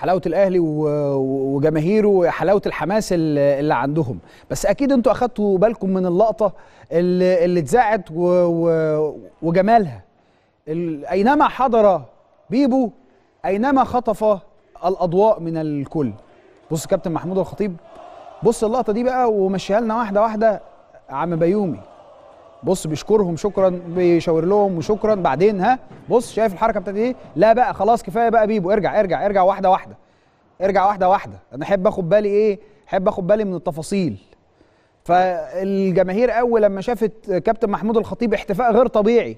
حلاوه الاهلي وجماهيره وحلاوه الحماس اللي عندهم بس اكيد انتوا اخدتوا بالكم من اللقطه اللي, اتذاعت وجمالها اينما حضر بيبو اينما خطف الاضواء من الكل بص كابتن محمود الخطيب بص اللقطه دي بقى ومشيها لنا واحده واحده عم بيومي بص بيشكرهم شكرا بيشاور لهم وشكرا بعدين ها بص شايف الحركه بتاعت ايه لا بقى خلاص كفايه بقى بيبو ارجع ارجع ارجع واحده واحده ارجع واحده واحده انا احب اخد بالي ايه احب اخد بالي من التفاصيل فالجماهير اول لما شافت كابتن محمود الخطيب احتفاء غير طبيعي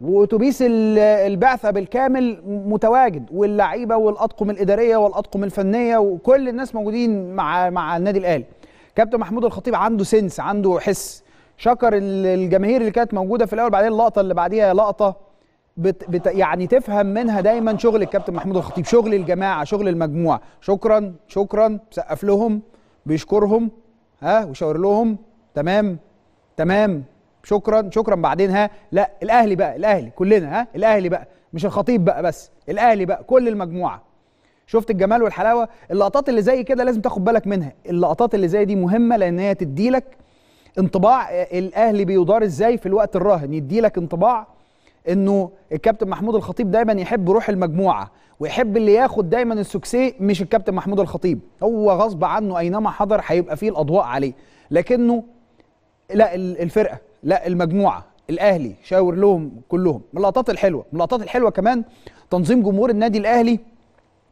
واتوبيس البعثه بالكامل متواجد واللعيبه والاطقم الاداريه والاطقم الفنيه وكل الناس موجودين مع مع النادي الاهلي كابتن محمود الخطيب عنده سنس عنده حس شكر الجماهير اللي كانت موجوده في الاول بعدين اللقطه اللي بعديها لقطه بت بت يعني تفهم منها دايما شغل الكابتن محمود الخطيب شغل الجماعه شغل المجموعه شكرا شكرا سقف لهم بيشكرهم ها وشاور لهم تمام تمام شكرا شكرا بعدين ها لا الاهلي بقى الاهلي كلنا ها الاهلي بقى مش الخطيب بقى بس الاهلي بقى كل المجموعه شفت الجمال والحلاوه اللقطات اللي زي كده لازم تاخد بالك منها اللقطات اللي زي دي مهمه لان هي تديلك انطباع آه، الاهلي بيدار ازاي في الوقت الراهن يدي لك انطباع انه الكابتن محمود الخطيب دايما يحب روح المجموعه ويحب اللي ياخد دايما السكسي مش الكابتن محمود الخطيب هو غصب عنه اينما حضر هيبقى فيه الاضواء عليه لكنه لا الفرقه لا المجموعه الاهلي شاور لهم كلهم من اللقطات الحلوه من اللقطات الحلوه كمان تنظيم جمهور النادي الاهلي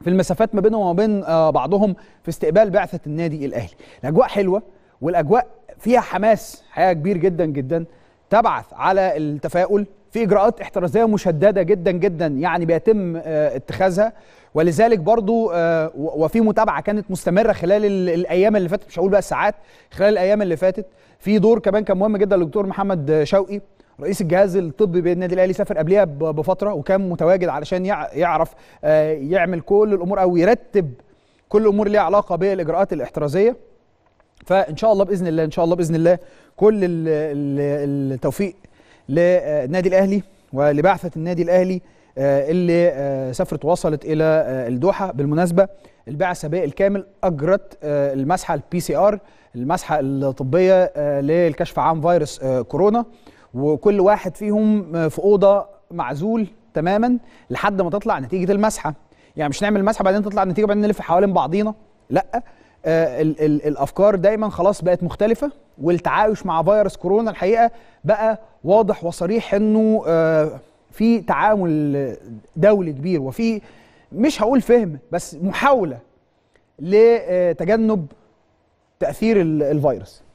في المسافات ما بينهم وما بين آه، بعضهم في استقبال بعثه النادي الاهلي الاجواء حلوه والاجواء فيها حماس حقيقه كبير جدا جدا تبعث على التفاؤل في اجراءات احترازيه مشدده جدا جدا يعني بيتم آه، اتخاذها ولذلك برضو آه، وفي متابعه كانت مستمره خلال الايام اللي فاتت مش هقول بقى الساعات خلال الايام اللي فاتت في دور كمان كان مهم جدا للدكتور محمد شوقي رئيس الجهاز الطبي بالنادي الاهلي سافر قبلها بفتره وكان متواجد علشان يعرف آه، يعمل كل الامور او يرتب كل الامور اللي ليها علاقه بالاجراءات الاحترازيه فان شاء الله باذن الله ان شاء الله باذن الله كل التوفيق للنادي الاهلي ولبعثه النادي الاهلي آه، اللي آه، سافرت وصلت الى آه، الدوحه بالمناسبه البعثه بالكامل اجرت المسحه البي سي ار المسحه الطبيه للكشف عن فيروس كورونا وكل واحد فيهم في اوضه معزول تماما لحد ما تطلع نتيجه المسحه يعني مش نعمل مسحه بعدين تطلع النتيجه بعدين نلف حوالين بعضينا لا الـ آه، الـ الافكار دايما خلاص بقت مختلفه والتعايش مع فيروس كورونا الحقيقه بقى واضح وصريح انه آه، في تعامل دولي كبير وفي مش هقول فهم بس محاوله لتجنب تاثير الفيروس